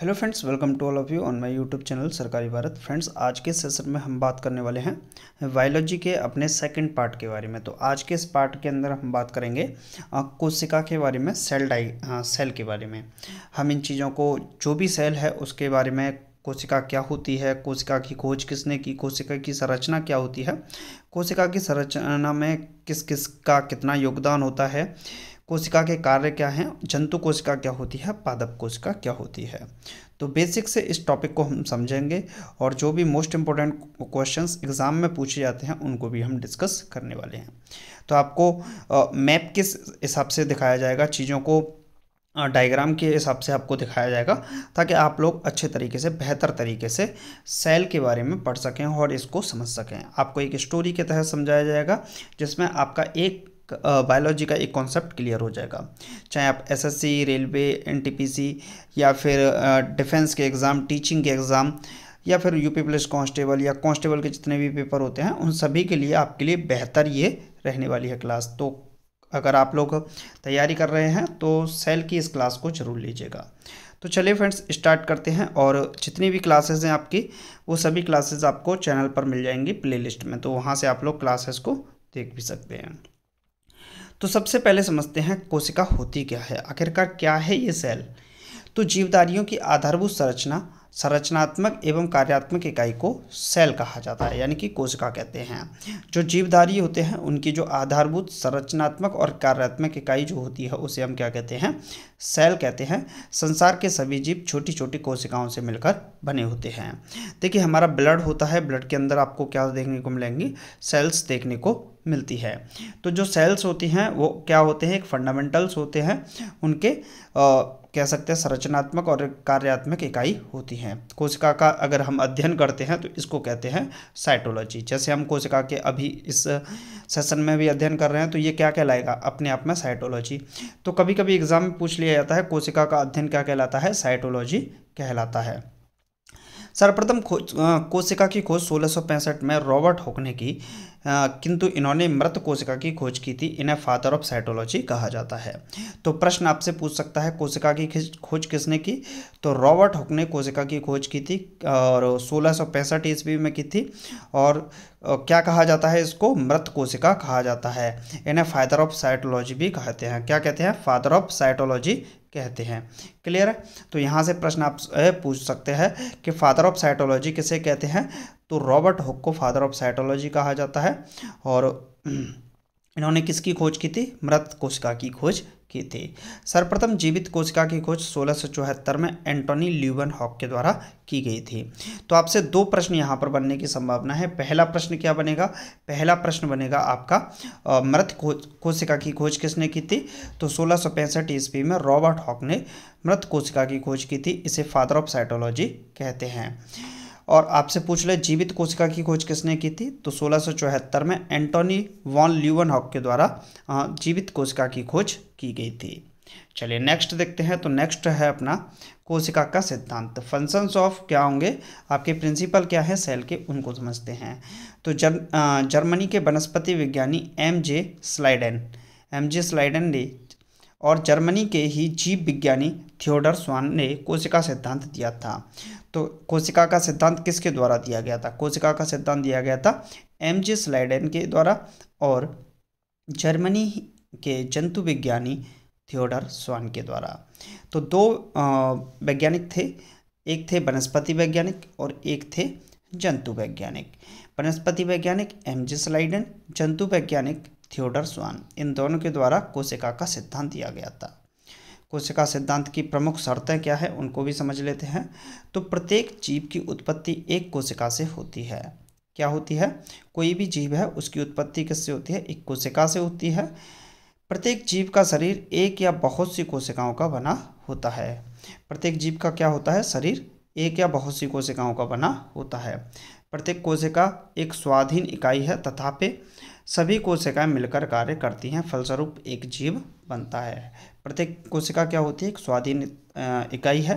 hello friends welcome to all of you on my YouTube channel Sarkari Bharat friends आज के session में हम बात करने वाले हैं बायोलॉजी के अपने सेकंड पार्ट के बारे में तो आज के इस पार्ट के अंदर हम बात करेंगे कोशिका के बारे में सेल डाई हाँ सेल के बारे में हम इन चीज़ों को जो भी सेल है उसके बारे में कोशिका क्या होती है कोशिका की खोज किसने की कोशिका की संरचना क्या होती है कोशिका की संरचना में किस किस का कितना योगदान होता है कोशिका के कार्य क्या हैं जंतु कोशिका क्या होती है पादप कोशिका क्या होती है तो बेसिक से इस टॉपिक को हम समझेंगे और जो भी मोस्ट इम्पोर्टेंट क्वेश्चंस एग्ज़ाम में पूछे जाते हैं उनको भी हम डिस्कस करने वाले हैं तो आपको मैप किस हिसाब से दिखाया जाएगा चीज़ों को डायग्राम के हिसाब से आपको दिखाया जाएगा ताकि आप लोग अच्छे तरीके से बेहतर तरीके से सेल के बारे में पढ़ सकें और इसको समझ सकें आपको एक स्टोरी के तहत समझाया जाएगा जिसमें आपका एक बायोलॉजी का एक कॉन्सेप्ट क्लियर हो जाएगा चाहे आप एसएससी रेलवे एनटीपीसी या फिर डिफेंस के एग्ज़ाम टीचिंग के एग्ज़ाम या फिर यूपी पुलिस कांस्टेबल या कांस्टेबल के जितने भी पेपर होते हैं उन सभी के लिए आपके लिए बेहतर ये रहने वाली है क्लास तो अगर आप लोग तैयारी कर रहे हैं तो सेल की इस क्लास को जरूर लीजिएगा तो चलिए फ्रेंड्स स्टार्ट करते हैं और जितनी भी क्लासेस हैं आपकी वो सभी क्लासेस आपको चैनल पर मिल जाएंगी प्लेलिस्ट में तो वहाँ से आप लोग क्लासेस को देख भी सकते हैं तो सबसे पहले समझते हैं कोशिका होती क्या है आखिरकार क्या है ये सेल तो जीवदारियों की आधारभूत संरचना संरचनात्मक एवं कार्यात्मक इकाई को सेल कहा जाता है यानी कि कोशिका कहते हैं जो जीवधारी होते हैं उनकी जो आधारभूत संरचनात्मक और कार्यात्मक इकाई जो होती है उसे हम क्या कहते हैं सेल कहते हैं संसार के सभी जीव छोटी छोटी कोशिकाओं से मिलकर बने होते हैं देखिए हमारा ब्लड होता है ब्लड के अंदर आपको क्या देखने को मिलेंगी सेल्स देखने को मिलती है तो जो सेल्स होती हैं वो क्या होते हैं एक फंडामेंटल्स होते हैं उनके आ, कह सकते हैं संरचनात्मक और कार्यात्मक इकाई होती हैं कोशिका का अगर हम अध्ययन करते हैं तो इसको कहते हैं साइटोलॉजी जैसे हम कोशिका के अभी इस सेशन में भी अध्ययन कर रहे हैं तो ये क्या कहलाएगा अपने आप में साइटोलॉजी तो कभी कभी एग्जाम में पूछ लिया जाता है कोशिका का अध्ययन क्या कहलाता है साइटोलॉजी कहलाता है सर्वप्रथम खोज कोशिका की खोज सोलह में रॉबर्ट होकने की किंतु इन्होंने मृत कोशिका की खोज की थी इन्हें फादर ऑफ साइटोलॉजी कहा जाता है तो प्रश्न आपसे पूछ सकता है कोशिका की खोज किसने की तो रॉबर्ट हुक ने कोशिका की खोज की थी और सोलह ईस्वी में की थी और क्या कहा जाता है इसको मृत कोशिका कहा जाता है इन्हें फादर ऑफ साइटोलॉजी भी कहते हैं क्या कहते हैं फादर ऑफ साइटोलॉजी कहते हैं क्लियर है तो यहाँ से प्रश्न आप पूछ सकते हैं कि फादर ऑफ साइटोलॉजी किसे कहते हैं तो रॉबर्ट हुक को फादर ऑफ साइटोलॉजी कहा जाता है और इन्होंने किसकी खोज की थी मृत कोशिका की खोज की थी सर्वप्रथम जीवित कोशिका की खोज सोलह में एंटोनी ल्यूबन हॉक के द्वारा की गई थी तो आपसे दो प्रश्न यहाँ पर बनने की संभावना है पहला प्रश्न क्या बनेगा पहला प्रश्न बनेगा आपका मृत कोशिका की खोज किसने की थी तो सोलह सौ पैंसठ ईस्वी में रॉबर्ट हॉक ने मृत कोशिका की खोज की थी इसे फादर ऑफ साइटोलॉजी कहते हैं और आपसे पूछ ले जीवित कोशिका की खोज किसने की थी तो सोलह में एंटोनी वॉन ल्यूवन हॉक के द्वारा जीवित कोशिका की खोज की गई थी चलिए नेक्स्ट देखते हैं तो नेक्स्ट है अपना कोशिका का सिद्धांत फंक्शंस ऑफ क्या होंगे आपके प्रिंसिपल क्या है सेल के उनको समझते हैं तो जर, जर्मनी के वनस्पति विज्ञानी एम जे स्लाइडन एम जे स्लाइडन ने और जर्मनी के ही जीव विज्ञानी थियोडर स्वान ने कोशिका सिद्धांत दिया था तो कोशिका का सिद्धांत किसके द्वारा दिया गया था कोशिका का सिद्धांत दिया गया था एम जे स्लाइडन के द्वारा और जर्मनी के जंतु विज्ञानी थियोडर स्वान के द्वारा तो दो वैज्ञानिक थे एक थे वनस्पति वैज्ञानिक और एक थे जंतु वैज्ञानिक वनस्पति वैज्ञानिक एम जे स्लाइडन जंतु वैज्ञानिक थियोडर स्वान इन दोनों के द्वारा कोशिका का सिद्धांत दिया गया था कोशिका सिद्धांत की प्रमुख शर्तें क्या है उनको भी समझ लेते हैं तो प्रत्येक जीव की उत्पत्ति एक कोशिका से होती है क्या होती है कोई भी जीव है उसकी उत्पत्ति किससे होती है एक कोशिका से होती है प्रत्येक जीव का शरीर एक या बहुत सी कोशिकाओं का बना होता है प्रत्येक जीव का क्या होता है शरीर एक या बहुत सी कोशिकाओं का बना होता है प्रत्येक कोशिका एक स्वाधीन इकाई है तथापि सभी कोशिकाएं मिलकर कार्य करती हैं फलस्वरूप एक जीव बनता है प्रत्येक कोशिका क्या होती है एक स्वाधीन इकाई है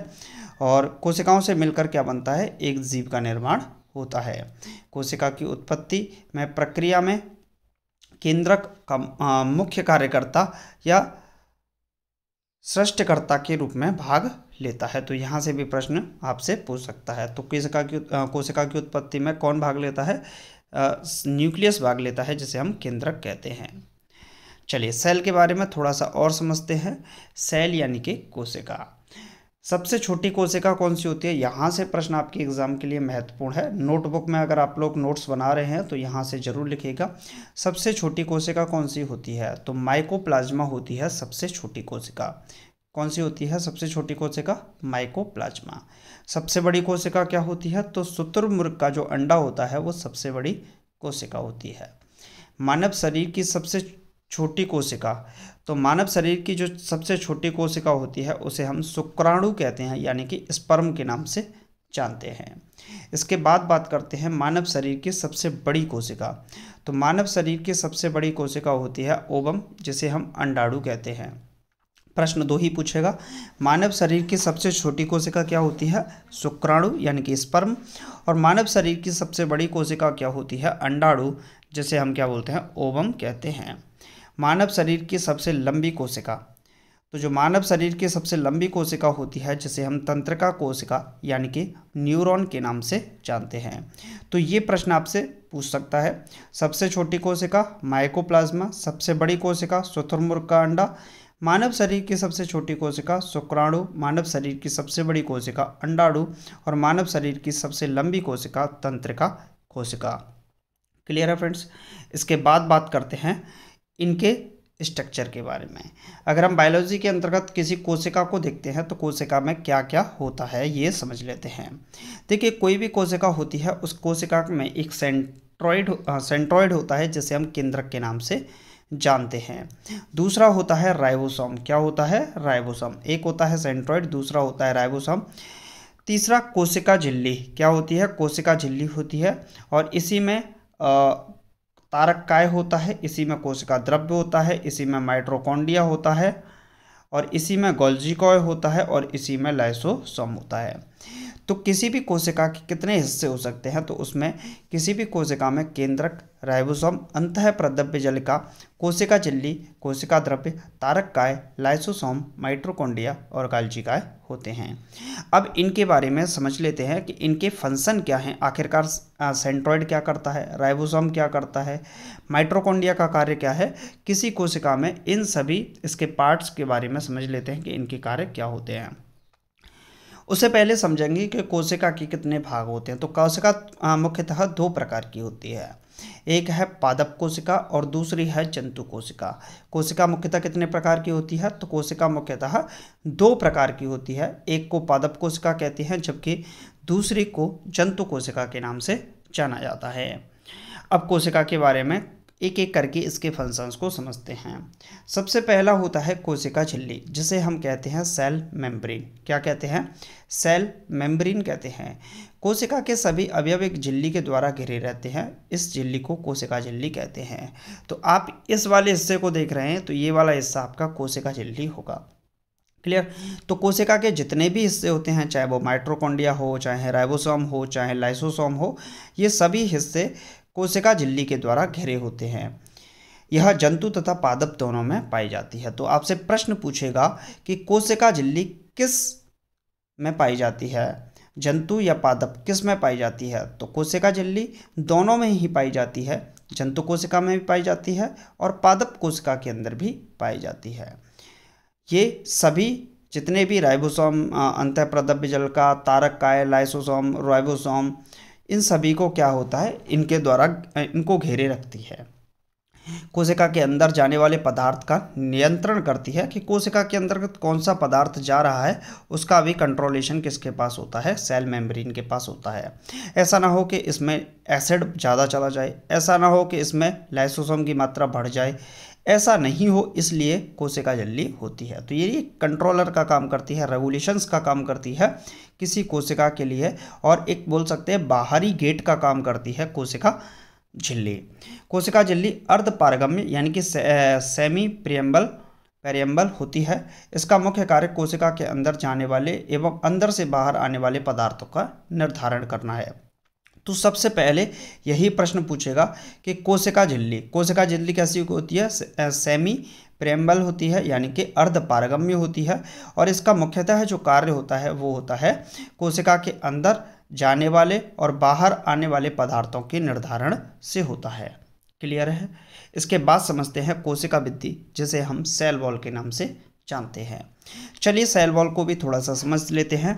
और कोशिकाओं से मिलकर क्या बनता है एक जीव का निर्माण होता है कोशिका की उत्पत्ति में प्रक्रिया में केंद्रक का मुख्य कार्यकर्ता या सृष्टकर्ता के रूप में भाग लेता है तो यहाँ से भी प्रश्न आपसे पूछ सकता है तो कोशिका की कोशिका की उत्पत्ति में कौन भाग लेता है न्यूक्लियस भाग लेता है जिसे हम केंद्रक कहते हैं चलिए सेल के बारे में थोड़ा सा और समझते हैं सेल यानी कि कोशिका सबसे छोटी कोशिका कौन सी होती है यहाँ से प्रश्न आपके एग्जाम के लिए महत्वपूर्ण है नोटबुक में अगर आप लोग नोट्स बना रहे हैं तो यहाँ से जरूर लिखिएगा सबसे छोटी कोशिका कौन सी होती है तो माइकोप्लाज्मा होती है सबसे छोटी कोशिका कौन सी होती है सबसे छोटी कोशिका माइकोप्लाज्मा सबसे बड़ी कोशिका क्या होती है तो शुतुरमुर्ग का जो अंडा होता है वो सबसे बड़ी कोशिका होती है मानव शरीर की सबसे छोटी कोशिका तो मानव शरीर की जो सबसे छोटी कोशिका होती है उसे हम शुक्राणु कहते हैं यानी कि स्पर्म के नाम से जानते हैं इसके बाद बात करते हैं मानव शरीर की सबसे बड़ी कोशिका तो मानव शरीर की सबसे बड़ी कोशिका होती है ओबम जिसे हम अंडाणु कहते हैं प्रश्न दो ही पूछेगा मानव शरीर की सबसे छोटी कोशिका क्या होती है शुक्राणु यानी कि स्पर्म और मानव शरीर की सबसे बड़ी कोशिका क्या होती है अंडाणु जिसे हम क्या बोलते हैं ओवम कहते हैं मानव शरीर की सबसे लंबी कोशिका तो जो मानव शरीर की सबसे लंबी कोशिका होती है जिसे हम तंत्रिका कोशिका यानी कि न्यूरॉन के नाम से जानते हैं तो ये प्रश्न आपसे पूछ सकता है सबसे छोटी कोशिका माइकोप्लाज्मा सबसे बड़ी कोशिका स्वतुर्मुर्ग का अंडा मानव शरीर की सबसे छोटी कोशिका शुक्राणु मानव शरीर की सबसे बड़ी कोशिका अंडाणु और मानव शरीर की सबसे लंबी कोशिका तंत्रिका कोशिका क्लियर है फ्रेंड्स इसके बाद बात करते हैं इनके स्ट्रक्चर के बारे में अगर हम बायोलॉजी के अंतर्गत किसी कोशिका को देखते हैं तो कोशिका में क्या क्या होता है ये समझ लेते हैं देखिए कोई भी कोशिका होती है उस कोशिका में एक सेंट्रॉइड सेंट्रॉइड होता है जिसे हम केंद्रक के नाम से जानते हैं दूसरा होता है राइबोसोम क्या होता है राइबोसोम एक होता है सेंट्रॉइड दूसरा होता है राइबोसोम तीसरा कोशिका झिल्ली क्या होती है कोशिका झिल्ली होती है और इसी में आ, तारक काय होता है इसी में कोशिका द्रव्य होता है इसी में माइट्रोकॉन्डिया होता है और इसी में गोल्जिकॉय होता है और इसी में लाइसोसोम होता है तो किसी भी कोशिका के कितने हिस्से हो सकते हैं तो उसमें किसी भी कोशिका में केंद्रक राइबोसोम अंत प्रद्रव्य जलिका कोशिका झिल्ली कोशिका द्रव्य तारक काय लाइसोसोम माइट्रोकोंडिया और गाल्जिकाय होते हैं अब इनके बारे में समझ लेते हैं कि इनके फंक्शन क्या हैं आखिरकार सेंट्रॉइड क्या करता है राइबोसोम क्या करता है माइट्रोकोन्डिया का कार्य क्या है किसी कोशिका में इन सभी इसके पार्ट्स के बारे में समझ लेते हैं कि इनके कार्य क्या होते हैं उससे पहले समझेंगे कि कोशिका के कितने भाग होते हैं तो कोशिका मुख्यतः दो प्रकार की होती है एक है पादप कोशिका और दूसरी है जंतु कोशिका कोशिका मुख्यतः कितने प्रकार की होती है तो कोशिका मुख्यतः दो प्रकार की होती है एक को पादप कोशिका कहते हैं जबकि दूसरी को जंतु कोशिका के नाम से जाना जाता है अब कोशिका के बारे में एक एक करके इसके फंक्शंस को समझते हैं सबसे पहला होता है कोशिका झिल्ली जिसे हम कहते हैं सेल मेम्ब्रेन क्या कहते हैं सेल मेम्ब्रेन कहते हैं कोशिका के सभी अवयव एक झिल्ली के द्वारा घिरे रहते हैं इस झिल्ली को कोशिका झिल्ली कहते हैं तो आप इस वाले हिस्से को देख रहे हैं तो ये वाला हिस्सा आपका कोशिका झिल्ली होगा क्लियर तो कोशिका के जितने भी हिस्से होते हैं चाहे वो माइट्रोकोंडिया हो चाहे राइबोसोम हो चाहे लाइसोसोम हो ये सभी हिस्से कोशिका झिल्ली के द्वारा घिरे होते हैं यह जंतु तथा पादप दोनों में पाई जाती है तो आपसे प्रश्न पूछेगा कि कोशिका झिल्ली किस में पाई जाती है जंतु या पादप किस में पाई जाती है तो कोशिका झिल्ली दोनों में ही पाई जाती है जंतु कोशिका में भी पाई जाती है और पादप कोशिका के अंदर भी पाई जाती है ये सभी जितने भी राइबोसोम अंत प्रदव्य जल का तारक काय लाइसोसोम राइबोसोम इन सभी को क्या होता है इनके द्वारा इनको घेरे रखती है कोशिका के अंदर जाने वाले पदार्थ का नियंत्रण करती है कि कोशिका के अंतर्गत कौन सा पदार्थ जा रहा है उसका भी कंट्रोलेशन किसके पास होता है सेल मेम्ब्रेन के पास होता है ऐसा ना हो कि इसमें एसिड ज़्यादा चला जाए ऐसा ना हो कि इसमें लाइसोसोम की मात्रा बढ़ जाए ऐसा नहीं हो इसलिए कोशिका जल्दी होती है तो ये कंट्रोलर का काम करती है रेगुलेशंस का काम करती है किसी कोशिका के लिए और एक बोल सकते हैं बाहरी गेट का काम करती है कोशिका झिल्ली कोशिका झिल्ली अर्धपारगम्य यानी कि से, सेमी प्रियम्बल पेरियम्बल होती है इसका मुख्य कार्य कोशिका के अंदर जाने वाले एवं अंदर से बाहर आने वाले पदार्थों का निर्धारण करना है तो सबसे पहले यही प्रश्न पूछेगा कि कोशिका झिल्ली कोशिका झिल्ली कैसी होती है से, सेमी प्रेम्बल होती है यानी कि अर्ध पारगम्य होती है और इसका मुख्यतः जो कार्य होता है वो होता है कोशिका के अंदर जाने वाले और बाहर आने वाले पदार्थों के निर्धारण से होता है क्लियर है इसके बाद समझते हैं कोशिका बिद्धि जिसे हम सेल वॉल के नाम से जानते हैं चलिए सेल वॉल को भी थोड़ा सा समझ लेते हैं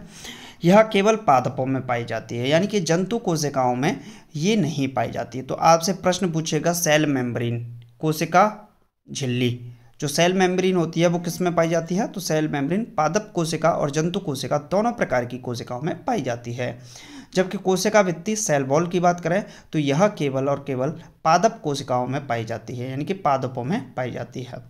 यह केवल पादपों में पाई जाती है यानी कि जंतु कोशिकाओं में ये नहीं पाई जाती है तो आपसे प्रश्न पूछेगा सेल मेम्ब्रेन कोशिका झिल्ली जो सेल मेम्ब्रेन होती है वो किस में पाई जाती है तो सेल मेम्ब्रेन पादप कोशिका और जंतु कोशिका दोनों प्रकार की कोशिकाओं में पाई जाती है जबकि कोशिका वित्तीय सेल वॉल की बात करें तो यह केवल और केवल पादप कोशिकाओं में पाई जाती है यानी कि पादपों में पाई जाती है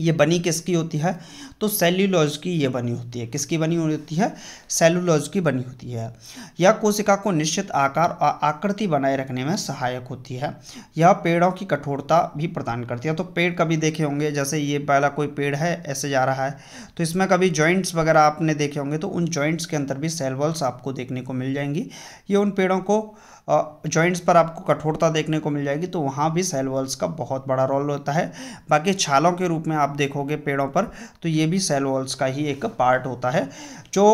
ये बनी किसकी होती है तो सेल्यूलॉज की ये बनी होती है किसकी बनी होती है सेल्यूलॉज की बनी होती है यह कोशिका को निश्चित आकार और आकृति बनाए रखने में सहायक होती है यह पेड़ों की कठोरता भी प्रदान करती है तो पेड़ कभी देखे होंगे जैसे ये पहला कोई पेड़ है ऐसे जा रहा है तो इसमें कभी जॉइंट्स वगैरह आपने देखे होंगे तो उन जॉइंट्स के अंदर भी सेलवॉल्स आपको देखने को मिल जाएंगी ये उन पेड़ों को जॉइंट्स पर आपको कठोरता देखने को मिल जाएगी तो वहाँ भी सेल वॉल्स का बहुत बड़ा रोल होता है बाकी छालों के रूप में आप देखोगे पेड़ों पर तो ये भी सेल वॉल्स का ही एक पार्ट होता है जो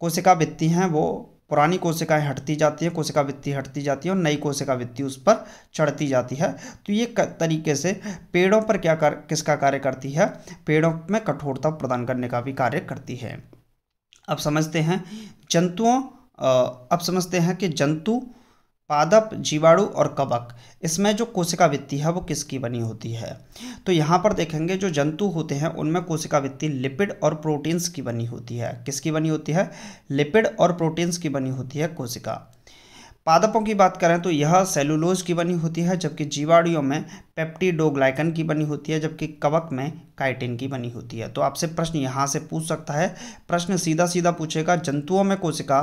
कोशिका भित्ति हैं वो पुरानी कोशिकाएं हटती जाती है कोशिका वित्ती हटती जाती है और नई कोशिका वित्ती उस पर चढ़ती जाती है तो ये तरीके से पेड़ों पर क्या कर किसका कार्य करती है पेड़ों में कठोरता प्रदान करने का भी कार्य करती है अब समझते हैं जंतुओं अब समझते हैं कि जंतु पादप जीवाणु और कवक इसमें जो कोशिका वित्ती है वो किसकी बनी होती है तो यहाँ पर देखेंगे जो जंतु होते हैं उनमें कोशिका वित्ती लिपिड और प्रोटीन्स की बनी होती है किसकी बनी होती है लिपिड और प्रोटीन्स की बनी होती है कोशिका पादपों की बात करें तो यह सेलुलोज की बनी होती है जबकि जीवाणुओं में पेप्टीडोग्लाइकन की बनी होती है जबकि कवक में काइटिन की बनी होती है तो आपसे प्रश्न यहाँ से पूछ सकता है प्रश्न सीधा सीधा पूछेगा जंतुओं में कोशिका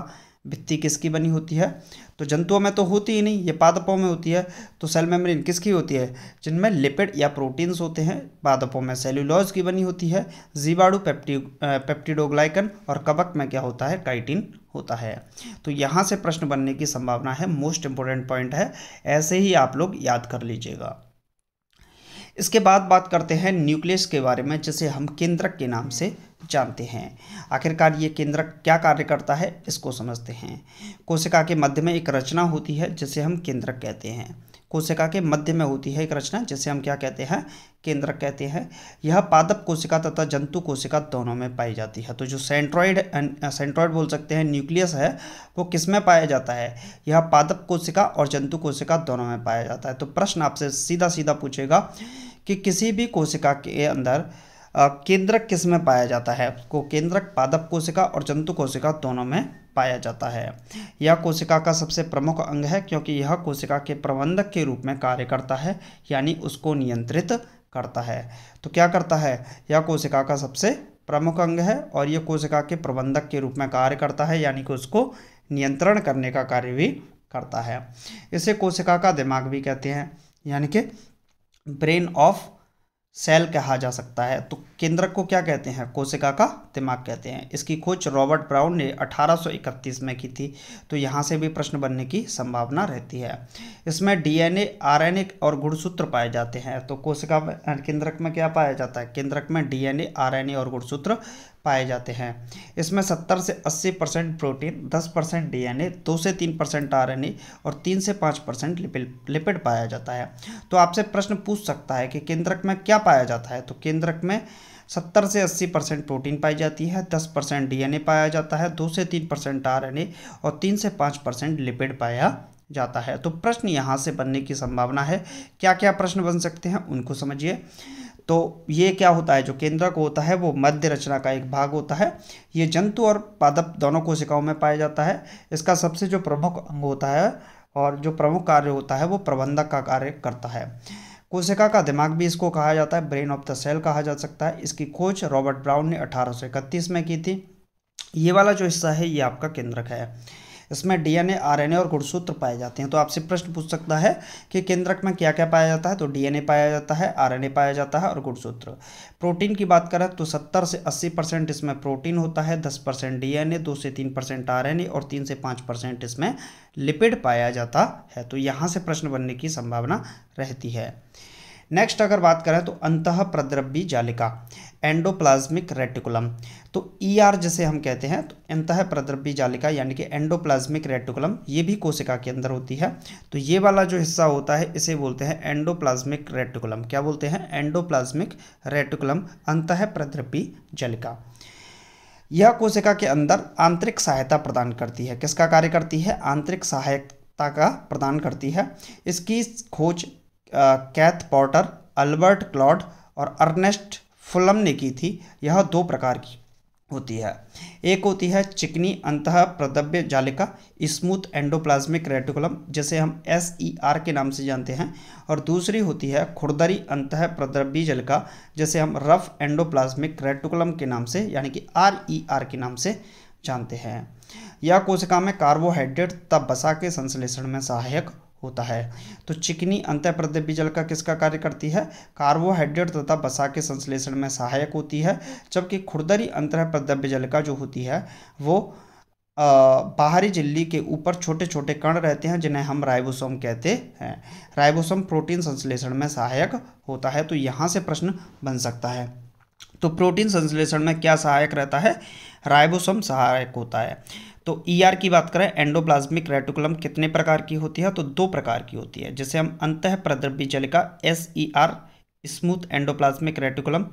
भित्ति किसकी बनी होती है तो जंतुओं में तो होती ही नहीं ये पादपों में होती है तो सेल मेम्ब्रेन किसकी होती है जिनमें लिपिड या प्रोटीन्स होते हैं पादपों में सेल्यूलॉज की बनी होती है जीवाणु पेप्टी पेप्टिडोग्लाइकन और कवक में क्या होता है काइटिन होता है तो यहाँ से प्रश्न बनने की संभावना है मोस्ट इम्पोर्टेंट पॉइंट है ऐसे ही आप लोग याद कर लीजिएगा इसके बाद बात करते हैं न्यूक्लियस के बारे में जिसे हम केंद्रक के नाम से जानते हैं आखिरकार ये केंद्र क्या कार्य करता है इसको समझते हैं कोशिका के मध्य में एक रचना होती है जिसे हम केंद्रक कहते हैं कोशिका के मध्य में होती है एक रचना जिसे हम क्या कहते हैं केंद्रक कहते हैं यह पादप कोशिका तथा जंतु कोशिका दोनों में पाई जाती है तो जो सेंट्रॉइड सेंट्रॉइड बोल सकते हैं न्यूक्लियस है वो किस में पाया जाता है यह पादप कोशिका और जंतु कोशिका दोनों में पाया जाता है तो प्रश्न आपसे सीधा सीधा पूछेगा कि किसी भी कोशिका के अंदर केंद्रक किस में पाया जाता है को केंद्रक पादप कोशिका और जंतु कोशिका दोनों में पाया जाता है यह कोशिका का सबसे प्रमुख अंग है क्योंकि यह कोशिका के प्रबंधक के रूप में कार्य करता है यानी उसको नियंत्रित करता है तो क्या करता है यह कोशिका का सबसे प्रमुख अंग है और यह कोशिका के प्रबंधक के रूप में कार्य करता है यानी कि उसको नियंत्रण करने का कार्य भी करता है इसे कोशिका का दिमाग भी कहते हैं यानी कि ब्रेन ऑफ सेल कहा जा सकता है तो केंद्रक को क्या कहते हैं कोशिका का दिमाग कहते हैं इसकी खोज रॉबर्ट ब्राउन ने 1831 में की थी तो यहाँ से भी प्रश्न बनने की संभावना रहती है इसमें डीएनए आरएनए और गुणसूत्र पाए जाते हैं तो कोशिका में केंद्रक में क्या पाया जाता है केंद्रक में डीएनए आरएनए और गुणसूत्र पाए जाते हैं इसमें 70 से 80 परसेंट प्रोटीन 10 परसेंट डी दो से तीन परसेंट आर और तीन से पाँच परसेंट लिपिड पाया जाता है तो आपसे प्रश्न पूछ सकता है कि केंद्रक में क्या पाया जाता है तो केंद्रक में सत्तर से अस्सी परसेंट प्रोटीन पाई जाती है दस परसेंट डी पाया जाता है दो से तीन परसेंट आर और तीन से पाँच परसेंट लिपिड पाया जाता है तो प्रश्न यहाँ से बनने की संभावना है क्या क्या प्रश्न बन सकते हैं उनको समझिए तो ये क्या होता है जो केंद्रक होता है वो मध्य रचना का एक भाग होता है ये जंतु और पादप दोनों कोशिकाओं में पाया जाता है इसका सबसे जो प्रमुख अंग होता है और जो प्रमुख कार्य होता है वो प्रबंधक का कार्य करता है कोशिका का दिमाग भी इसको कहा जाता है ब्रेन ऑफ द सेल कहा जा सकता है इसकी खोज रॉबर्ट ब्राउन ने अठारह में की थी ये वाला जो हिस्सा है ये आपका केंद्रक है इसमें डीएनए आरएनए और गुणसूत्र पाए जाते हैं तो आपसे प्रश्न पूछ सकता है कि केंद्रक में क्या क्या पाया जाता है तो डीएनए पाया जाता है आरएनए पाया जाता है और गुणसूत्र प्रोटीन की बात करें तो सत्तर से अस्सी परसेंट इसमें प्रोटीन होता है दस परसेंट डी दो से तीन परसेंट आर और तीन से पाँच परसेंट इसमें लिपिड पाया जाता है तो यहाँ से प्रश्न बनने की संभावना रहती है नेक्स्ट अगर बात करें तो अंत प्रद्रव्य जालिका एंडोप्लाज्मिक रेटिकुलम तो ईआर e जैसे हम कहते हैं तो अंतः प्रद्रव्य जालिका यानी कि एंडोप्लाज्मिक रेटिकुलम ये भी कोशिका के अंदर होती है तो ये वाला जो हिस्सा होता है इसे बोलते हैं एंडोप्लाज्मिक रेटिकुलम क्या बोलते हैं एंडोप्लाज्मिक रेटिकुलम अंत प्रद्रव्य जालिका यह कोशिका के अंदर आंतरिक सहायता प्रदान करती है किसका कार्य करती है आंतरिक सहायता का प्रदान करती है इसकी खोज कैथ पॉटर अल्बर्ट क्लॉड और अर्नेस्ट फुलम ने की थी यह दो प्रकार की होती है एक होती है चिकनी अंतः प्रदव्य जालिका स्मूथ एंडोप्लाज्मिक रेटिकुलम जिसे हम एस ई आर के नाम से जानते हैं और दूसरी होती है खुरदरी अंत प्रद्रव्य जालिका जिसे हम रफ एंडोप्लाज्मिक रेटिकुलम के नाम से यानी कि आर ई आर के नाम से जानते हैं यह कोशिका में कार्बोहाइड्रेट तब बसा के संश्लेषण में सहायक होता है तो चिकनी अंतः जल का किसका कार्य करती है कार्बोहाइड्रेट तथा बसा के संश्लेषण में सहायक होती है जबकि खुरदरी अंतः जल का जो होती है वो आ, बाहरी झिल्ली के ऊपर छोटे छोटे कण रहते हैं जिन्हें हम राइबोसोम कहते हैं राइबोसोम प्रोटीन संश्लेषण में सहायक होता है तो यहाँ से प्रश्न बन सकता है तो प्रोटीन संश्लेषण में क्या सहायक रहता है राइबोसोम सहायक होता है तो ईआर e की बात करें एंडोप्लाज्मिक रेटिकुलम कितने प्रकार की होती है तो दो प्रकार की होती है जैसे हम अंत प्रद्रव्य जलिका S E R smooth endoplasmic reticulum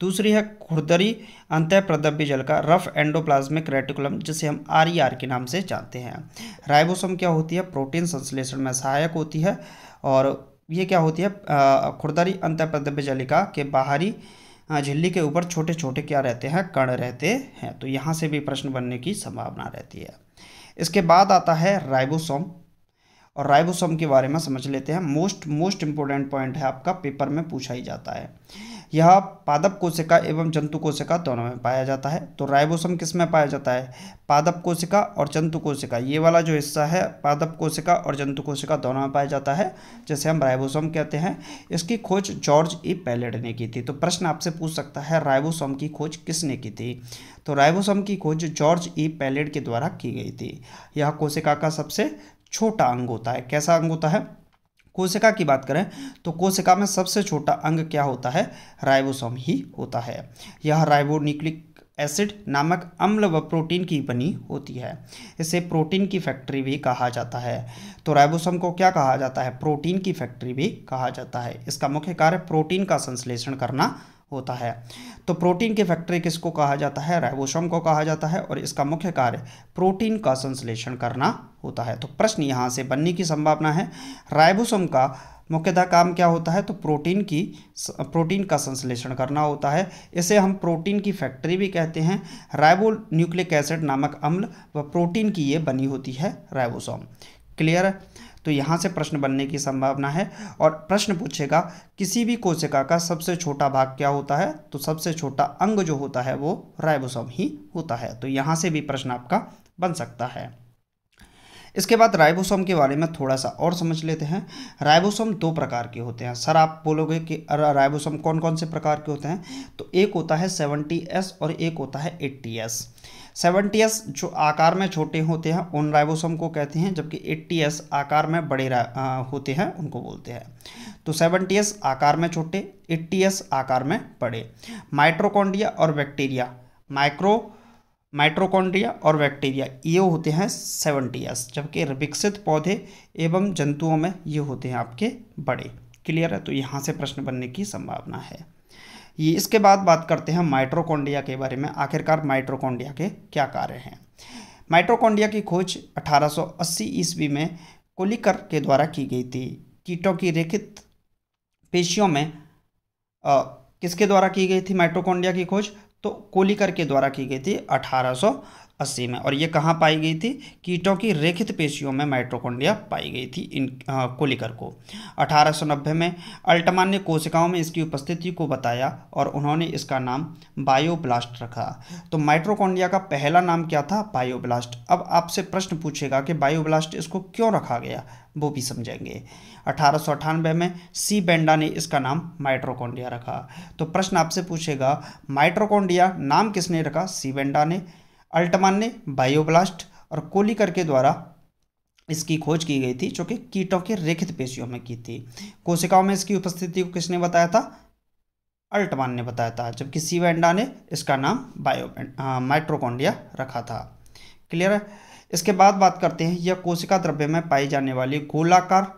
दूसरी है खुरदरी अंत प्रद्रव्य जल का रफ एंडोप्लाज्मिक रेटिकुलम जिसे हम आर ई आर के नाम से जानते हैं राइबोसम क्या होती है प्रोटीन संश्लेषण में सहायक होती है और ये क्या होती है खुरदरी अंत प्रद्रव्य जलिका के बाहरी हाँ, झिल्ली के ऊपर छोटे छोटे क्या रहते हैं कण रहते हैं तो यहाँ से भी प्रश्न बनने की संभावना रहती है इसके बाद आता है राइबोसोम और राइबोसोम के बारे में समझ लेते हैं मोस्ट मोस्ट इम्पोर्टेंट पॉइंट है आपका पेपर में पूछा ही जाता है यह पादप कोशिका एवं जंतु कोशिका दोनों में पाया जाता है तो राइबोसम किस में पाया जाता है पादप कोशिका और जंतु कोशिका ये वाला जो हिस्सा है पादप कोशिका और जंतु कोशिका दोनों में पाया जाता है जैसे हम राइबोसोम कहते हैं इसकी खोज जॉर्ज ई पैलेट ने की थी तो प्रश्न आपसे पूछ सकता है राइबोसोम की खोज किसने की थी तो राइबोसोम की खोज जॉर्ज ई पैलेट के द्वारा की गई थी यह कोशिका का सबसे छोटा अंग होता है कैसा अंग होता है कोशिका की बात करें तो कोशिका में सबसे छोटा अंग क्या होता है राइबोसोम ही होता है यह राइबोन्यूक्लिक एसिड नामक अम्ल व प्रोटीन की बनी होती है इसे प्रोटीन की फैक्ट्री भी कहा जाता है तो राइबोसोम को क्या कहा जाता है प्रोटीन की फैक्ट्री भी कहा जाता है इसका मुख्य कार्य प्रोटीन का संश्लेषण करना होता है तो प्रोटीन की फैक्ट्री किसको कहा जाता है राइबोसोम को कहा जाता है और इसका मुख्य कार्य प्रोटीन का संश्लेषण करना होता है तो प्रश्न यहाँ से बनने की संभावना है राइबोसोम का मुख्यतः काम क्या होता है तो प्रोटीन की प्रोटीन का संश्लेषण करना होता है इसे हम प्रोटीन की फैक्ट्री भी कहते हैं राइबो न्यूक्लिक एसिड नामक अम्ल व प्रोटीन की ये बनी होती है राइबोसोम क्लियर तो यहाँ से प्रश्न बनने की संभावना है और प्रश्न पूछेगा किसी भी कोशिका का सबसे छोटा भाग क्या होता है तो सबसे छोटा अंग जो होता है वो राइबोसोम ही होता है तो यहाँ से भी प्रश्न आपका बन सकता है इसके बाद राइबोसोम के बारे में थोड़ा सा और समझ लेते हैं राइबोसोम दो प्रकार के होते हैं सर आप बोलोगे कि राइबोसोम कौन कौन से प्रकार के होते हैं तो एक होता है सेवनटी एस और एक होता है एट्टी एस सेवेंटी एस जो आकार में छोटे होते हैं उन राइबोसोम को कहते हैं जबकि एट्टी एस आकार में बड़े आ, होते हैं उनको बोलते हैं तो सेवेंटी एस आकार में छोटे एट्टी एस आकार में बड़े माइट्रोकॉन्डिया और बैक्टीरिया माइक्रो माइट्रोकॉन्ड्रिया और बैक्टीरिया ये होते हैं सेवनटी एस जबकि विकसित पौधे एवं जंतुओं में ये होते हैं आपके बड़े क्लियर है तो यहाँ से प्रश्न बनने की संभावना है ये इसके बाद बात करते हैं माइट्रोकोंडिया के बारे में आखिरकार माइट्रोकोंडिया के क्या कार्य हैं माइट्रोकोंडिया की खोज 1880 ईस्वी में कोलिकर के द्वारा की गई थी कीटों की रेखित पेशियों में आ, किसके द्वारा की गई थी माइट्रोकोंडिया की खोज तो कोलिकर के द्वारा की गई थी अठारह अस्सी में और ये कहाँ पाई गई थी कीटों की रेखित पेशियों में माइट्रोकोंडिया पाई गई थी इन कोलिकर को लेकर को अठारह में अल्टमान ने कोशिकाओं में इसकी उपस्थिति को बताया और उन्होंने इसका नाम बायोब्लास्ट रखा तो माइट्रोकोंडिया का पहला नाम क्या था बायोब्लास्ट अब आपसे प्रश्न पूछेगा कि बायोब्लास्ट इसको क्यों रखा गया वो भी समझेंगे अठारह में सी बेंडा ने इसका नाम माइट्रोकोंडिया रखा तो प्रश्न आपसे पूछेगा माइट्रोकोंडिया नाम किसने रखा सी बेंडा ने अल्टमान ने बायोब्लास्ट और कोलिकर के द्वारा इसकी खोज की गई थी जो कि कीटों के रेखित पेशियों में की थी कोशिकाओं में इसकी उपस्थिति को किसने बताया था अल्टमान ने बताया था जबकि सीवेंडा ने इसका नाम बायो माइट्रोकोंडिया रखा था क्लियर है इसके बाद बात करते हैं यह कोशिका द्रव्य में पाई जाने वाली गोलाकार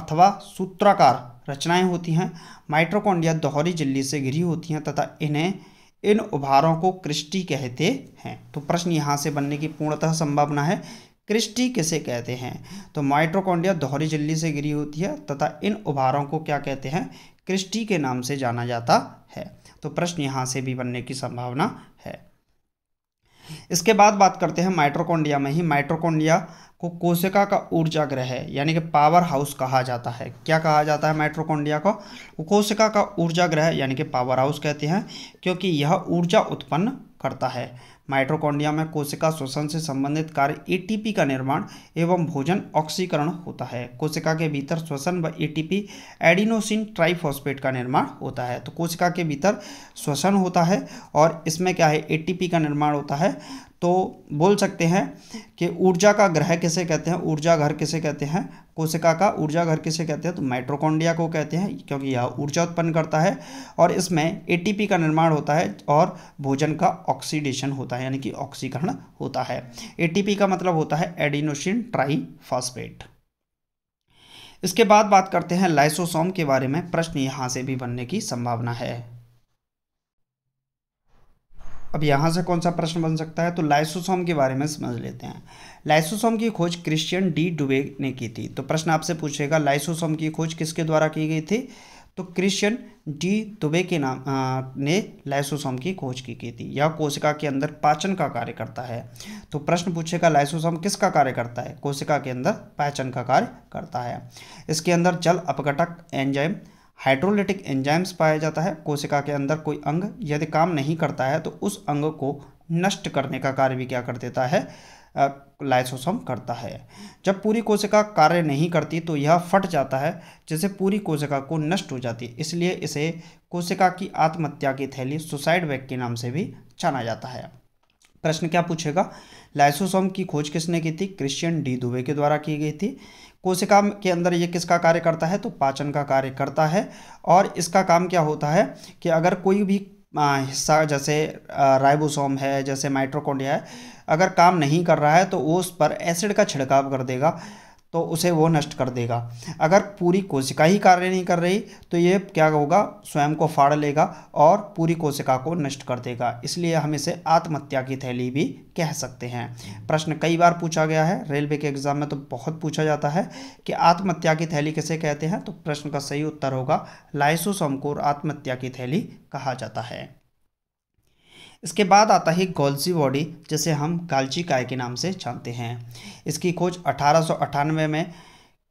अथवा सूत्राकार रचनाएं होती हैं माइट्रोकोंडिया दोहरी झिल्ली से घिरी होती हैं तथा इन्हें इन उभारों को कृष्टि कहते हैं तो प्रश्न यहाँ से बनने की पूर्णतः संभावना है कृष्टि किसे कहते हैं तो माइट्रोकॉन्ड्रिया दोहरी झिल्ली से गिरी होती है तथा इन उभारों को क्या कहते हैं कृष्टि के नाम से जाना जाता है तो प्रश्न यहाँ से भी बनने की संभावना है इसके बाद बात करते हैं माइट्रोकोंडिया में ही माइट्रोकोंडिया को कोशिका का ऊर्जा ग्रह यानी कि पावर हाउस कहा जाता है क्या कहा जाता है माइट्रोकोंडिया को कोशिका का ऊर्जा ग्रह यानी कि पावर हाउस कहते हैं क्योंकि यह ऊर्जा उत्पन्न करता है माइट्रोकॉन्डिया में कोशिका श्वसन से संबंधित कार्य एटीपी का निर्माण एवं भोजन ऑक्सीकरण होता है कोशिका के भीतर श्वसन व एटीपी एडिनोसिन ट्राइफॉस्फेट का निर्माण होता है तो कोशिका के भीतर श्वसन होता है और इसमें क्या है एटीपी का निर्माण होता है तो बोल सकते हैं कि ऊर्जा का ग्रह किसे कहते हैं ऊर्जा घर किसे कहते हैं कोशिका का ऊर्जा घर किसे कहते हैं तो माइट्रोकोंडिया को कहते हैं क्योंकि यह ऊर्जा उत्पन्न करता है और इसमें एटीपी का निर्माण होता है और भोजन का ऑक्सीडेशन होता है यानी कि ऑक्सीकरण होता है एटीपी का मतलब होता है एडिनोसिन ट्राईफॉस्फेट इसके बाद बात करते हैं लाइसोसोम के बारे में प्रश्न यहाँ से भी बनने की संभावना है अब यहाँ से कौन सा प्रश्न बन सकता है तो लाइसोसोम के बारे में समझ लेते हैं लाइसोसोम की खोज क्रिश्चियन डी डुबे ने की थी तो प्रश्न आपसे पूछेगा लाइसोसोम की खोज किसके द्वारा की गई थी तो क्रिश्चियन डी दुबे के नाम आ, ने लाइसोसोम की खोज की की थी यह कोशिका के अंदर पाचन का कार्य करता है तो प्रश्न पूछेगा लाइसोसोम किसका कार्य करता है कोशिका के अंदर पाचन का कार्य करता है इसके अंदर जल अपघटक एंजाइम हाइड्रोलिटिक एंजाइम्स पाया जाता है कोशिका के अंदर कोई अंग यदि काम नहीं करता है तो उस अंग को नष्ट करने का कार्य भी क्या कर देता है लाइसोसम करता है जब पूरी कोशिका कार्य नहीं करती तो यह फट जाता है जिससे पूरी कोशिका को नष्ट हो जाती है इसलिए इसे कोशिका की आत्महत्या की थैली सुसाइड बैग के नाम से भी जाना जाता है प्रश्न क्या पूछेगा लाइसोसोम की खोज किसने की थी क्रिश्चियन डी दुबे के द्वारा की गई थी कोशिका के अंदर ये किसका कार्य करता है तो पाचन का कार्य करता है और इसका काम क्या होता है कि अगर कोई भी हिस्सा जैसे राइबोसोम है जैसे माइट्रोकोंडिया है अगर काम नहीं कर रहा है तो वो उस पर एसिड का छिड़काव कर देगा तो उसे वो नष्ट कर देगा अगर पूरी कोशिका ही कार्य नहीं कर रही तो ये क्या होगा स्वयं को फाड़ लेगा और पूरी कोशिका को नष्ट कर देगा इसलिए हम इसे आत्महत्या की थैली भी कह सकते हैं प्रश्न कई बार पूछा गया है रेलवे के एग्जाम में तो बहुत पूछा जाता है कि आत्महत्या की थैली किसे कहते हैं तो प्रश्न का सही उत्तर होगा लाइसोसोम को आत्महत्या की थैली कहा जाता है इसके बाद आता है गोल्जी बॉडी जिसे हम गालची काय के नाम से जानते हैं इसकी खोज अठारह में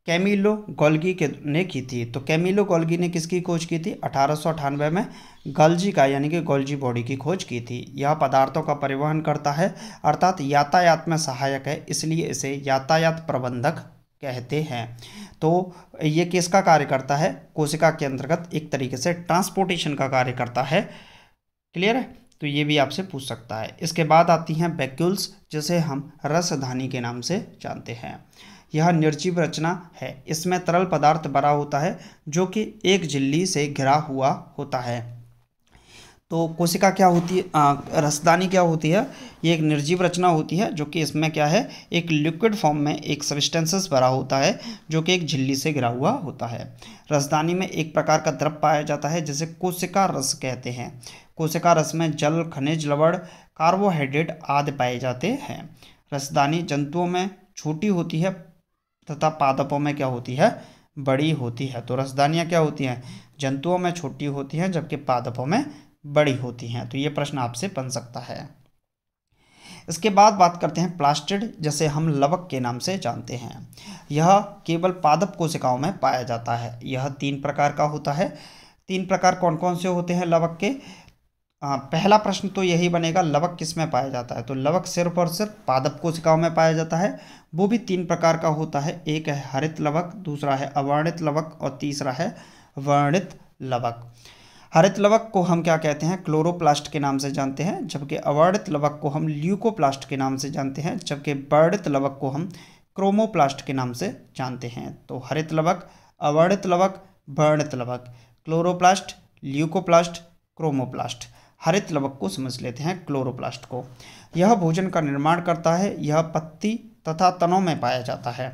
कैमिलो गोल्गी के ने की थी तो कैमिलो गोल्गी ने किसकी खोज की थी अठारह में गल्जी का यानी कि गोल्जी बॉडी की खोज की थी यह पदार्थों का परिवहन करता है अर्थात यातायात में सहायक है इसलिए इसे यातायात प्रबंधक कहते हैं तो ये किसका कार्य करता है कोशिका के अंतर्गत एक तरीके से ट्रांसपोर्टेशन का कार्य करता है क्लियर है तो ये भी आपसे पूछ सकता है इसके बाद आती हैं बैक्यूल्स जिसे हम रसधानी के नाम से जानते हैं यह निर्जीव रचना है इसमें तरल पदार्थ भरा होता है जो कि एक झिल्ली से घिरा हुआ होता है तो कोशिका क्या होती है रसदानी क्या होती है ये एक निर्जीव रचना होती है जो कि इसमें क्या है एक लिक्विड फॉर्म में एक सबिस्टेंसेस भरा होता है जो कि एक झिल्ली से घिरा हुआ होता है रसदानी में एक प्रकार का द्रव पाया जाता है जिसे कोशिका रस कहते हैं कोशिका रस में जल खनिज लवण कार्बोहाइड्रेट आदि पाए जाते हैं रसदानी जंतुओं में छोटी होती है तथा पादपों में क्या होती है बड़ी होती है तो रसदानियाँ क्या होती हैं जंतुओं में छोटी होती हैं जबकि पादपों में बड़ी होती हैं तो ये प्रश्न आपसे बन सकता है इसके बाद बात करते हैं प्लास्टिड जैसे हम लवक के नाम से जानते हैं यह केवल पादप कोशिकाओं में पाया जाता है यह तीन प्रकार का होता है तीन प्रकार कौन कौन से होते हैं लवक के पहला प्रश्न तो यही बनेगा लवक किस में पाया जाता है तो लवक सिर्फ और सिर्फ पादप कोशिकाओं में पाया जाता है वो भी तीन प्रकार का होता है एक है हरित लवक दूसरा है अवर्णित लवक और तीसरा है वर्णित लवक हरित लवक को हम क्या कहते हैं क्लोरोप्लास्ट के नाम से जानते हैं जबकि अवर्णित लवक को हम ल्यूकोप्लास्ट के नाम से जानते हैं जबकि वर्णित लवक को हम क्रोमोप्लास्ट के नाम से जानते हैं तो हरित लवक अवर्णित लवक वर्णित लवक क्लोरोप्लास्ट ल्यूकोप्लास्ट क्रोमोप्लास्ट हरित लवक को समझ लेते हैं क्लोरोप्लास्ट को यह भोजन का निर्माण करता है यह पत्ती तथा तनों में पाया जाता है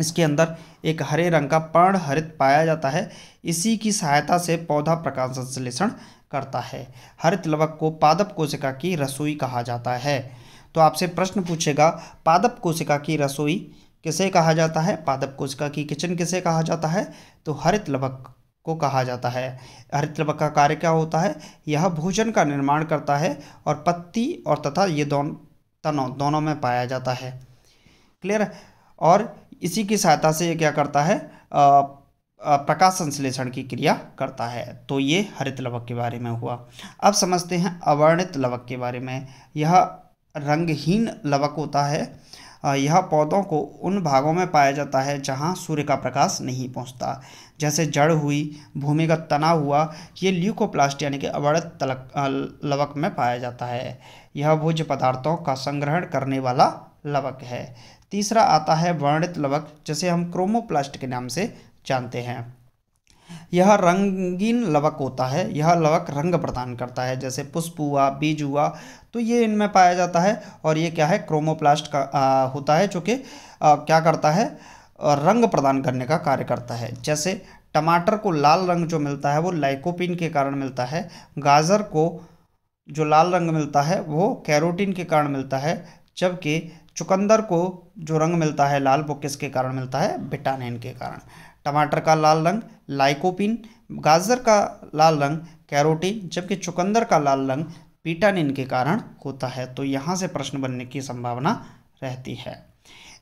इसके अंदर एक हरे रंग का पर्ण हरित पाया जाता है इसी की सहायता से पौधा प्रकाश संश्लेषण करता है हरित लवक को पादप कोशिका की रसोई कहा जाता है तो आपसे प्रश्न पूछेगा पादप कोशिका की रसोई किसे कहा जाता है पादप कोशिका की किचन किसे कहा जाता है तो हरित लवक को कहा जाता है हरित लवक का कार्य क्या होता है यह भोजन का निर्माण करता है और पत्ती और तथा ये दोनों तनों दोनों में पाया जाता है क्लियर और इसी की सहायता से ये क्या करता है प्रकाश संश्लेषण की क्रिया करता है तो ये हरित लवक के बारे में हुआ अब समझते हैं अवर्णित लवक के बारे में यह रंगहीन लवक होता है यह पौधों को उन भागों में पाया जाता है जहाँ सूर्य का प्रकाश नहीं पहुँचता जैसे जड़ हुई भूमिगत तना हुआ ये ल्यूकोप्लास्ट यानी कि अवड़त तलक लवक में पाया जाता है यह भोज्य पदार्थों का संग्रहण करने वाला लवक है तीसरा आता है वर्णित लवक जिसे हम क्रोमोप्लास्ट के नाम से जानते हैं यह रंगीन लवक होता है यह लवक रंग प्रदान करता है जैसे पुष्प हुआ बीज हुआ तो ये इनमें पाया जाता है और ये क्या है क्रोमोप्लास्ट का आ, होता है जो कि क्या करता है रंग प्रदान करने का कार्य करता है जैसे टमाटर को लाल रंग जो मिलता है वो लाइकोपिन के कारण मिलता है गाजर को जो लाल रंग मिलता है वो कैरोटीन के कारण मिलता है जबकि चुकंदर को जो रंग मिलता है लाल वो किसके कारण मिलता है विटानिन के कारण टमाटर का लाल रंग लाइकोपिन गाजर का लाल रंग कैरोटीन जबकि चुकंदर का लाल रंग पीटानिन के कारण होता है तो यहाँ से प्रश्न बनने की संभावना रहती है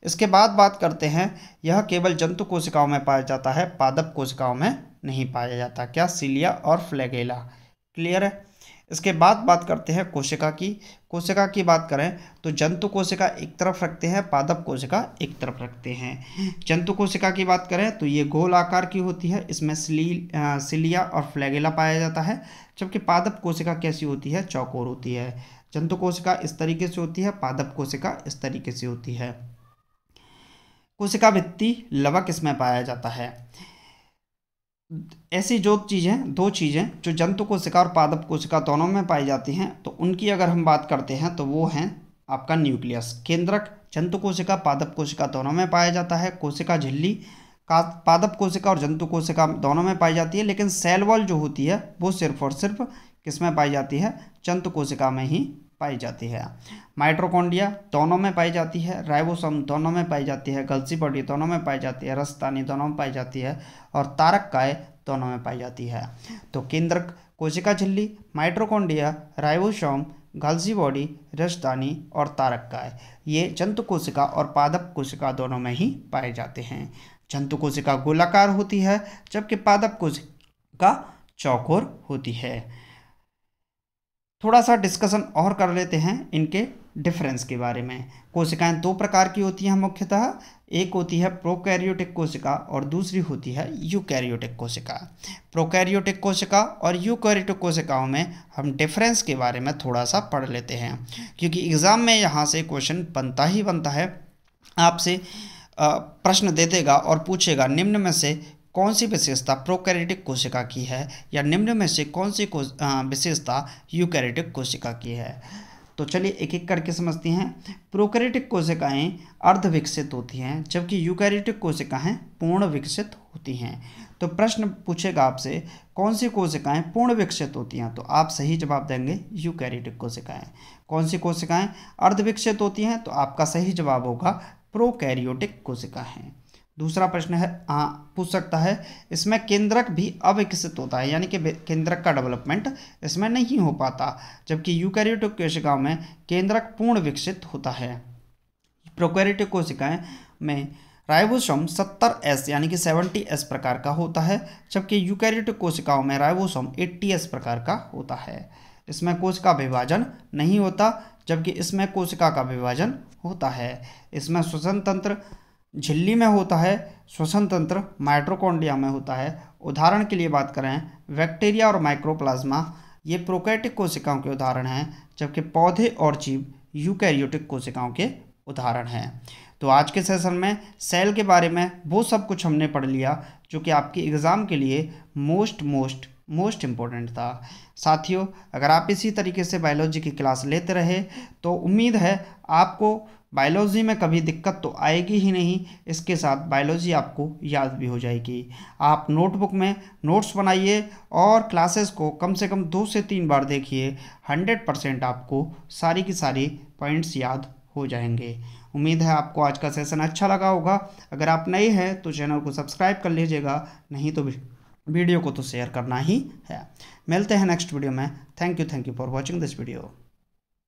इसके बाद बात करते हैं यह केवल जंतु कोशिकाओं में पाया जाता है पादप कोशिकाओं में नहीं पाया जाता क्या सिलिया और फ्लैगेला क्लियर है इसके बाद बात करते हैं कोशिका की कोशिका की बात करें तो जंतु कोशिका एक तरफ रखते हैं पादप कोशिका एक तरफ रखते हैं जंतु कोशिका की बात करें तो ये गोल आकार की होती है इसमें सिली सिलिया और फ्लैगेला पाया जाता है जबकि पादप कोशिका कैसी होती है चौकोर होती है जंतु कोशिका इस तरीके से होती है पादप कोशिका इस तरीके से होती है कोशिका भित्ती लवक इसमें पाया जाता है ऐसी जो चीज़ें दो चीज़ें जो जंतु कोशिका और पादप कोशिका दोनों में पाई जाती हैं तो उनकी अगर हम बात करते हैं तो वो हैं आपका न्यूक्लियस केंद्रक जंतु कोशिका पादप कोशिका दोनों में पाया जाता है कोशिका झिल्ली का पादप कोशिका और जंतु कोशिका दोनों में पाई जाती है लेकिन सेल वॉल जो होती है वो सिर्फ और सिर्फ किस में पाई जाती है जंतु कोशिका में ही पाई जाती है माइट्रोकोंडिया दोनों में पाई जाती है राइबोसोम दोनों में पाई जाती है गलसी बॉडी दोनों में पाई जाती है रसतानी दोनों में पाई जाती है और तारक काय दोनों में पाई जाती है तो केंद्रक कोशिका झिल्ली माइट्रोकोंडिया राइबोसोम गलसी बॉडी रजदानी और तारक काय ये जंतु कोशिका और पादप कोशिका दोनों में ही पाए जाते हैं जंतु कोशिका गोलाकार होती है जबकि पादप कोशिका चौकोर होती है थोड़ा सा डिस्कशन और कर लेते हैं इनके डिफरेंस के बारे में कोशिकाएं दो प्रकार की होती हैं मुख्यतः एक होती है प्रोकैरियोटिक कोशिका और दूसरी होती है यूकैरियोटिक कोशिका प्रोकैरियोटिक कोशिका और यूकैरियोटिक कोशिकाओं में हम डिफरेंस के बारे में थोड़ा सा पढ़ लेते हैं क्योंकि एग्ज़ाम में यहाँ से क्वेश्चन बनता ही बनता है आपसे प्रश्न दे देगा और पूछेगा निम्न में से कौन सी विशेषता प्रोकैरियोटिक कोशिका की है या निम्न में से कौन सी विशेषता यूकैरियोटिक कोशिका की है तो चलिए एक एक करके समझते हैं प्रोकैरियोटिक कोशिकाएं अर्ध विकसित होती हैं जबकि यूकैरियोटिक कोशिकाएं पूर्ण विकसित होती हैं तो प्रश्न पूछेगा आपसे कौन सी कोशिकाएं पूर्ण विकसित होती हैं तो आप सही जवाब देंगे यूकैरियोटिक कोशिकाएं कौन सी कोशिकाएं अर्ध विकसित होती हैं तो आपका सही जवाब होगा प्रोकैरियोटिक कोशिकाएं दूसरा प्रश्न है आ, पूछ सकता है इसमें केंद्रक भी अविकसित होता है यानी कि केंद्रक का डेवलपमेंट इसमें नहीं हो पाता जबकि यूकैरियोटिक कोशिकाओं में केंद्रक पूर्ण विकसित होता है प्रोकैरियोटिक कोशिकाएं में राइबोसोम 70s यानी कि 70s प्रकार का होता है जबकि यूकैरियोटिक कोशिकाओं में राइबोसोम 80s प्रकार का होता है इसमें कोशिका विभाजन नहीं होता जबकि इसमें कोशिका का विभाजन होता है इसमें श्वसन तंत्र झिल्ली में होता है श्वसन तंत्र माइट्रोकोंडिया में होता है उदाहरण के लिए बात करें बैक्टीरिया और माइक्रोप्लाज्मा ये प्रोकैटिक कोशिकाओं के उदाहरण हैं जबकि पौधे और जीव यूकैरियोटिक कोशिकाओं के उदाहरण हैं तो आज के सेशन में सेल के बारे में वो सब कुछ हमने पढ़ लिया जो कि आपके एग्ज़ाम के लिए मोस्ट मोस्ट मोस्ट इम्पोर्टेंट था साथियों अगर आप इसी तरीके से बायोलॉजी की क्लास लेते रहे तो उम्मीद है आपको बायोलॉजी में कभी दिक्कत तो आएगी ही नहीं इसके साथ बायोलॉजी आपको याद भी हो जाएगी आप नोटबुक में नोट्स बनाइए और क्लासेस को कम से कम दो से तीन बार देखिए हंड्रेड परसेंट आपको सारी की सारी पॉइंट्स याद हो जाएंगे उम्मीद है आपको आज का सेशन अच्छा लगा होगा अगर आप नए हैं तो चैनल को सब्सक्राइब कर लीजिएगा नहीं तो वीडियो को तो शेयर करना ही है मिलते हैं नेक्स्ट वीडियो में thank you thank you for watching this video